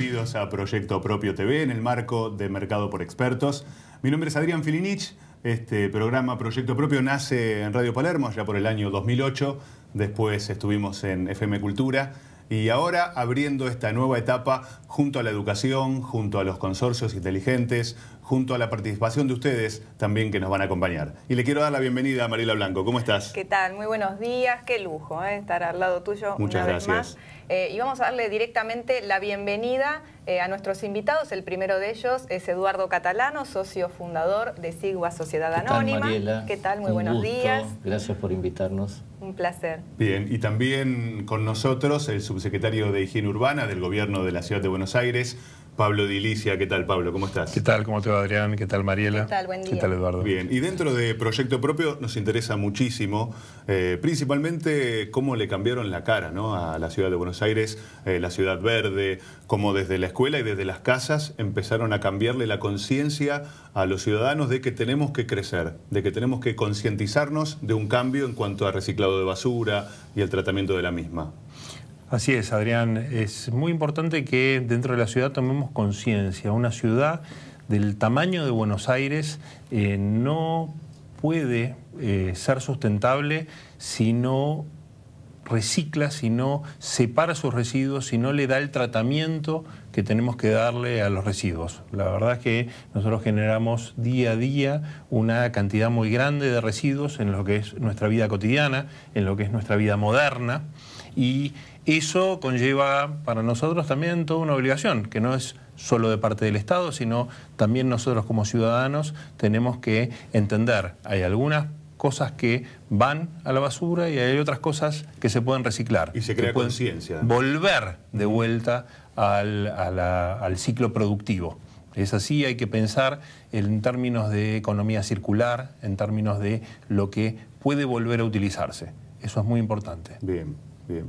Bienvenidos a Proyecto Propio TV en el marco de Mercado por Expertos. Mi nombre es Adrián Filinich. Este programa Proyecto Propio nace en Radio Palermo ya por el año 2008. Después estuvimos en FM Cultura. Y ahora abriendo esta nueva etapa junto a la educación, junto a los consorcios inteligentes, junto a la participación de ustedes también que nos van a acompañar. Y le quiero dar la bienvenida a Mariela Blanco. ¿Cómo estás? ¿Qué tal? Muy buenos días. Qué lujo ¿eh? estar al lado tuyo. Muchas gracias. Eh, y vamos a darle directamente la bienvenida eh, a nuestros invitados. El primero de ellos es Eduardo Catalano, socio fundador de Sigua Sociedad Anónima. ¿Qué tal, Muy buenos días. Gracias por invitarnos. Un placer. Bien, y también con nosotros el subsecretario de Higiene Urbana del Gobierno de la Ciudad de Buenos Aires, Pablo Dilicia. ¿Qué tal, Pablo? ¿Cómo estás? ¿Qué tal? ¿Cómo te va, Adrián? ¿Qué tal, Mariela? ¿Qué tal? ¿Qué tal, Eduardo? Bien. Y dentro de Proyecto Propio nos interesa muchísimo, eh, principalmente cómo le cambiaron la cara a la ciudad de Buenos Aires, eh, la ciudad verde, cómo desde la escuela y desde las casas empezaron a cambiarle la conciencia a los ciudadanos de que tenemos que crecer, de que tenemos que concientizarnos de un cambio en cuanto a reciclado de basura y el tratamiento de la misma. Así es, Adrián. Es muy importante que dentro de la ciudad tomemos conciencia. Una ciudad del tamaño de Buenos Aires eh, no puede eh, ser sustentable si no recicla, si no separa sus residuos, si no le da el tratamiento que tenemos que darle a los residuos. La verdad es que nosotros generamos día a día una cantidad muy grande de residuos en lo que es nuestra vida cotidiana, en lo que es nuestra vida moderna y eso conlleva para nosotros también toda una obligación, que no es solo de parte del Estado, sino también nosotros como ciudadanos tenemos que entender, hay algunas cosas que van a la basura y hay otras cosas que se pueden reciclar. Y se crea conciencia. Volver de vuelta al, al ciclo productivo. Es así, hay que pensar en términos de economía circular, en términos de lo que puede volver a utilizarse. Eso es muy importante. Bien, bien.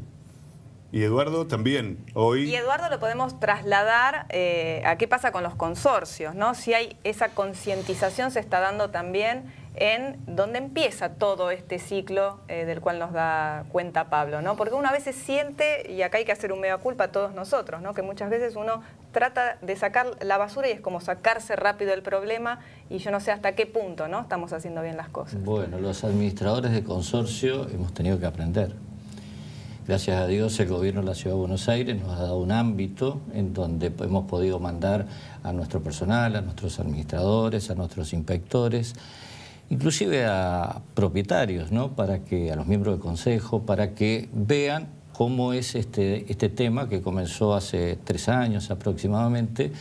Y Eduardo también, hoy... Y Eduardo lo podemos trasladar eh, a qué pasa con los consorcios, ¿no? Si hay esa concientización se está dando también en dónde empieza todo este ciclo eh, del cual nos da cuenta Pablo, ¿no? Porque uno a veces siente, y acá hay que hacer un mea culpa a todos nosotros, ¿no? Que muchas veces uno trata de sacar la basura y es como sacarse rápido el problema y yo no sé hasta qué punto, ¿no? Estamos haciendo bien las cosas. Bueno, los administradores de consorcio hemos tenido que aprender. Gracias a Dios el gobierno de la Ciudad de Buenos Aires nos ha dado un ámbito en donde hemos podido mandar a nuestro personal, a nuestros administradores, a nuestros inspectores, inclusive a propietarios, ¿no? para que, a los miembros del consejo, para que vean cómo es este, este tema que comenzó hace tres años aproximadamente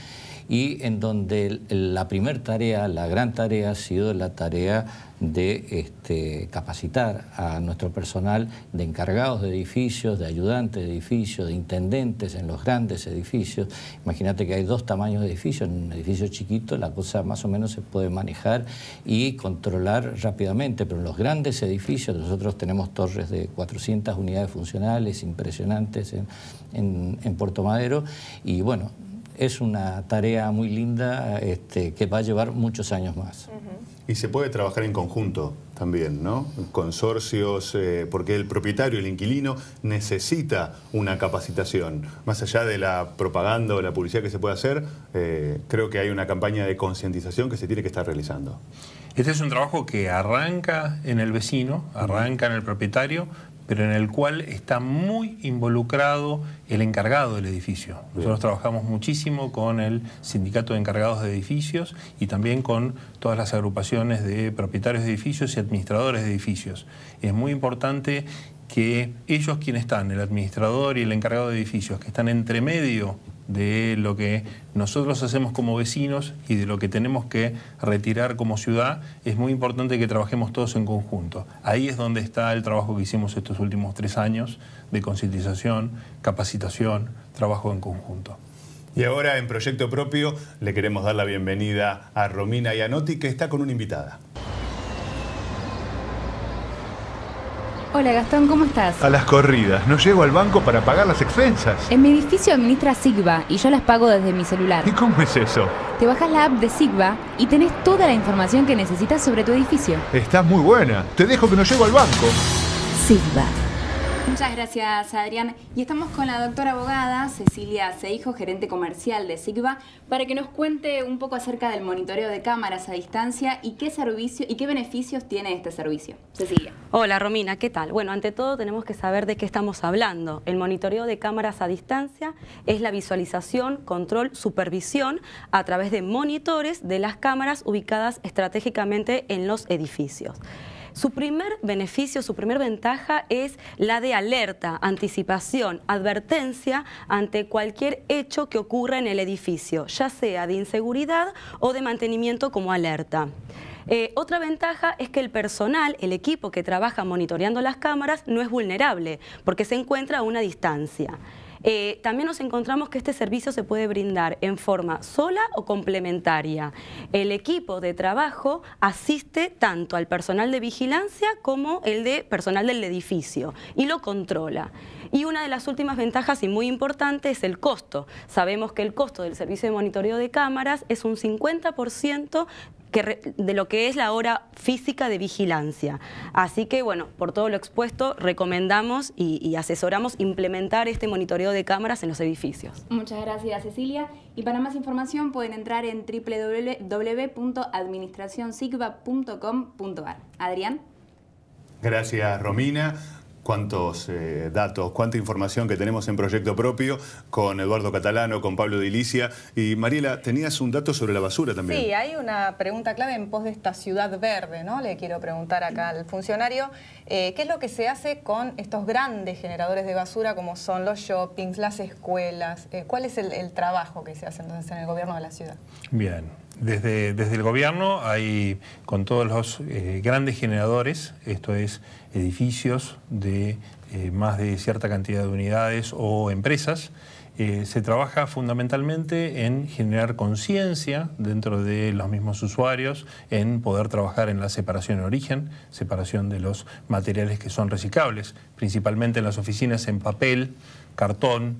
y en donde la primer tarea, la gran tarea ha sido la tarea de este, capacitar a nuestro personal de encargados de edificios, de ayudantes de edificios, de intendentes en los grandes edificios. Imagínate que hay dos tamaños de edificios. En un edificio chiquito la cosa más o menos se puede manejar y controlar rápidamente, pero en los grandes edificios nosotros tenemos torres de 400 unidades funcionales impresionantes en, en, en Puerto Madero y bueno, es una tarea muy linda este, que va a llevar muchos años más. Y se puede trabajar en conjunto también, ¿no? Consorcios, eh, porque el propietario, el inquilino, necesita una capacitación. Más allá de la propaganda o la publicidad que se puede hacer, eh, creo que hay una campaña de concientización que se tiene que estar realizando. Este es un trabajo que arranca en el vecino, arranca en el propietario, pero en el cual está muy involucrado el encargado del edificio. Nosotros trabajamos muchísimo con el sindicato de encargados de edificios y también con todas las agrupaciones de propietarios de edificios y administradores de edificios. Es muy importante que ellos quienes están, el administrador y el encargado de edificios, que están entre medio de lo que nosotros hacemos como vecinos y de lo que tenemos que retirar como ciudad, es muy importante que trabajemos todos en conjunto. Ahí es donde está el trabajo que hicimos estos últimos tres años de concientización, capacitación, trabajo en conjunto. Y ahora en Proyecto Propio le queremos dar la bienvenida a Romina noti que está con una invitada. Hola Gastón, ¿cómo estás? A las corridas. No llego al banco para pagar las expensas. En mi edificio administra Sigva y yo las pago desde mi celular. ¿Y cómo es eso? Te bajas la app de Sigva y tenés toda la información que necesitas sobre tu edificio. Estás muy buena. Te dejo que no llego al banco. Sigva. Muchas gracias, Adrián. Y estamos con la doctora abogada Cecilia Seijo, gerente comercial de SIGVA, para que nos cuente un poco acerca del monitoreo de cámaras a distancia y qué servicio y qué beneficios tiene este servicio. Cecilia. Hola, Romina, ¿qué tal? Bueno, ante todo tenemos que saber de qué estamos hablando. El monitoreo de cámaras a distancia es la visualización, control, supervisión a través de monitores de las cámaras ubicadas estratégicamente en los edificios. Su primer beneficio, su primer ventaja es la de alerta, anticipación, advertencia ante cualquier hecho que ocurra en el edificio, ya sea de inseguridad o de mantenimiento como alerta. Eh, otra ventaja es que el personal, el equipo que trabaja monitoreando las cámaras, no es vulnerable porque se encuentra a una distancia. Eh, también nos encontramos que este servicio se puede brindar en forma sola o complementaria. El equipo de trabajo asiste tanto al personal de vigilancia como el de personal del edificio y lo controla. Y una de las últimas ventajas y muy importante es el costo. Sabemos que el costo del servicio de monitoreo de cámaras es un 50% de lo que es la hora física de vigilancia. Así que, bueno, por todo lo expuesto, recomendamos y, asesoramos implementar este monitoreo de cámaras en los edificios. Muchas gracias, Cecilia. Y para más información pueden entrar en www.administracionsigva.com.ar. Adrián. Gracias, Romina cuántos eh, datos, cuánta información que tenemos en Proyecto Propio con Eduardo Catalano, con Pablo Dilicia. Y Mariela, tenías un dato sobre la basura también. Sí, hay una pregunta clave en pos de esta ciudad verde, ¿no? Le quiero preguntar acá al funcionario, eh, ¿qué es lo que se hace con estos grandes generadores de basura como son los shoppings, las escuelas? Eh, ¿Cuál es el, el, trabajo que se hace entonces en el gobierno de la ciudad? Bien. Desde, desde el gobierno hay con todos los grandes generadores, esto es edificios de eh, más de cierta cantidad de unidades o empresas. Eh, se trabaja fundamentalmente en generar conciencia dentro de los mismos usuarios, en poder trabajar en la separación en origen, separación de los materiales que son reciclables, principalmente en las oficinas en papel, cartón,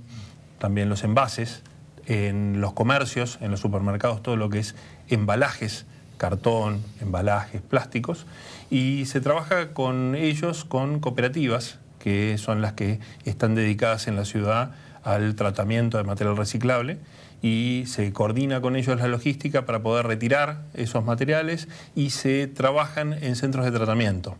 también los envases, en los comercios, en los supermercados, todo lo que es embalajes cartón, embalajes, plásticos, y se trabaja con ellos, con cooperativas, que son las que están dedicadas en la ciudad al tratamiento de material reciclable y se coordina con ellos la logística para poder retirar esos materiales y se trabajan en centros de tratamiento.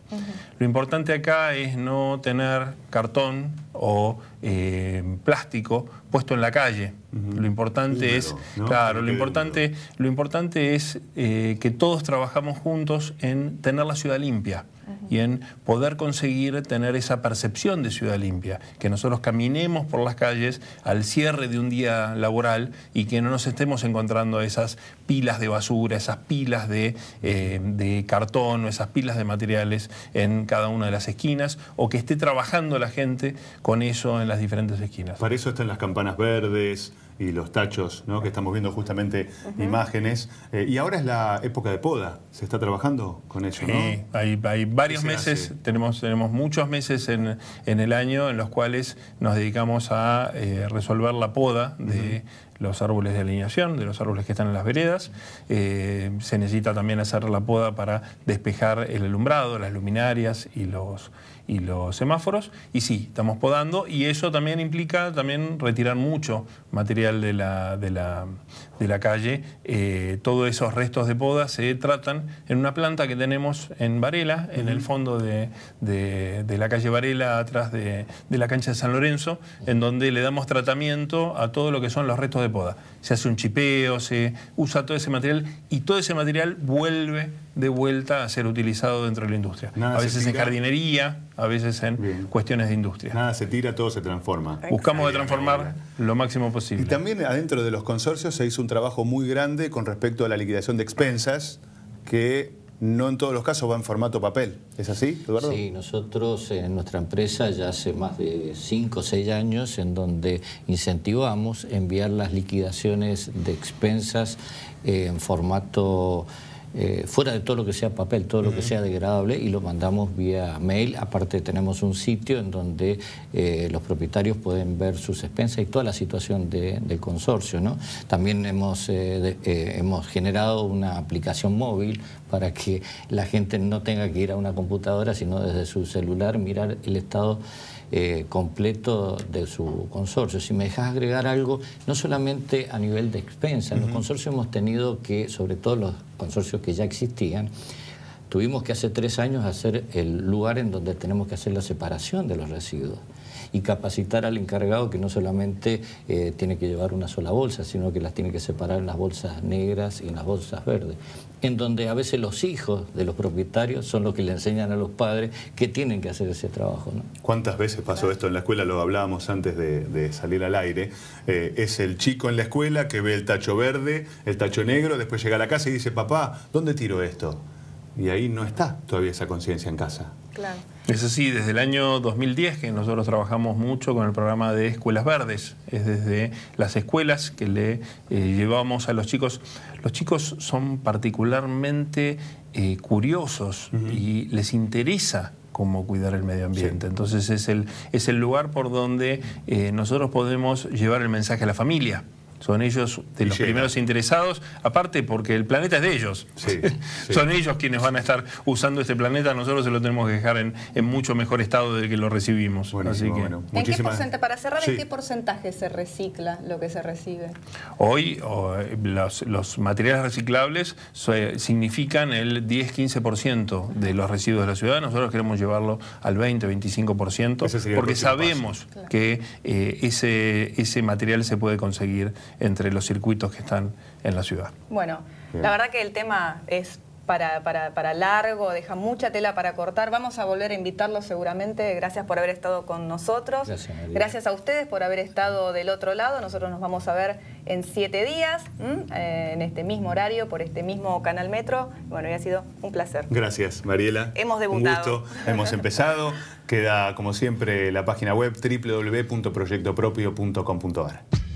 Lo importante acá es no tener cartón o eh, plástico puesto en la calle. Lo importante es, claro, lo importante, lo importante, es que todos trabajamos juntos en tener la ciudad limpia y en poder conseguir tener esa percepción de ciudad limpia, que nosotros caminemos por las calles al cierre de un día laboral y que no nos estemos encontrando esas pilas de basura, esas pilas de, eh, cartón o esas pilas de materiales en cada una de las esquinas o que esté trabajando la gente con eso en las diferentes esquinas. Para eso están las campanas verdes, y los tachos, ¿no? que estamos viendo justamente imágenes. Eh, y ahora es la época de poda, se está trabajando con eso, ¿no? Sí, hay, varios meses, tenemos, tenemos muchos meses en, el año en los cuales nos dedicamos a eh, resolver la poda de los árboles de alineación, de los árboles que están en las veredas. Eh, se necesita también hacer la poda para despejar el alumbrado, las luminarias y los, y los semáforos. Y sí, estamos podando y eso también implica también retirar mucho material de la, de la, calle. Eh, todos esos restos de poda se tratan en una planta que tenemos en Varela, en el fondo de, la calle Varela, atrás de, de la cancha de San Lorenzo, en donde le damos tratamiento a todo lo que son los restos de poda. Se hace un chipeo, se usa todo ese material y todo ese material vuelve de vuelta a ser utilizado dentro de la industria. a veces en jardinería, a veces en cuestiones de industria. Nada se tira, todo se transforma. Buscamos de transformar lo máximo posible. Y también adentro de los consorcios se hizo un trabajo muy grande con respecto a la liquidación de expensas que no en todos los casos va en formato papel. ¿Es así, Eduardo? Sí, nosotros en nuestra empresa ya hace más de 5 o 6 años en donde incentivamos enviar las liquidaciones de expensas en formato eh, fuera de todo lo que sea papel, todo lo que sea degradable, y lo mandamos vía mail. Aparte tenemos un sitio en donde eh, los propietarios pueden ver sus expensas y toda la situación del consorcio. También hemos, eh, hemos generado una aplicación móvil para que la gente no tenga que ir a una computadora, sino desde su celular mirar el estado eh, completo de su consorcio. Si me dejas agregar algo, no solamente a nivel de expensa, en los consorcios hemos tenido que, sobre todo los consorcios que ya existían, Tuvimos que hace tres años hacer el lugar en donde tenemos que hacer la separación de los residuos y capacitar al encargado que no solamente eh, tiene que llevar una sola bolsa, sino que las tiene que separar en las bolsas negras y en las bolsas verdes, en donde a veces los hijos de los propietarios son los que le enseñan a los padres que tienen que hacer ese trabajo. ¿Cuántas veces pasó esto en la escuela? Lo hablábamos antes de, salir al aire. Eh, es el chico en la escuela que ve el tacho verde, el tacho negro, después llega a la casa y dice, papá, ¿dónde tiro esto? Y ahí no está todavía esa conciencia en casa. Claro. Eso sí, desde el año 2010 que nosotros trabajamos mucho con el programa de escuelas verdes, es desde las escuelas que le eh, llevamos a los chicos. Los chicos son particularmente eh, curiosos y les interesa cómo cuidar el medio ambiente. Entonces es el, es el lugar por donde eh, nosotros podemos llevar el mensaje a la familia. Son ellos de los primeros interesados, aparte porque el planeta es de ellos. Son ellos quienes van a estar usando este planeta, nosotros se lo tenemos que dejar en, mucho mejor estado del que lo recibimos. Así que... para cerrar, ¿en qué porcentaje se recicla lo que se recibe? Hoy eh, los, materiales reciclables significan el 10-15% de los residuos de la ciudad, nosotros queremos llevarlo al 20-25%, porque sabemos que eh, ese, ese material se puede conseguir entre los circuitos que están en la ciudad. Bueno, la verdad que el tema es para, largo, deja mucha tela para cortar. Vamos a volver a invitarlos seguramente. Gracias por haber estado con nosotros. Gracias, a ustedes por haber estado del otro lado. Nosotros nos vamos a ver en siete días, eh, en este mismo horario, por este mismo canal Metro. Bueno, ha sido un placer. Gracias, Mariela. Hemos debutado. Un gusto. Hemos empezado. Queda, como siempre, la página web www.proyectopropio.com.ar.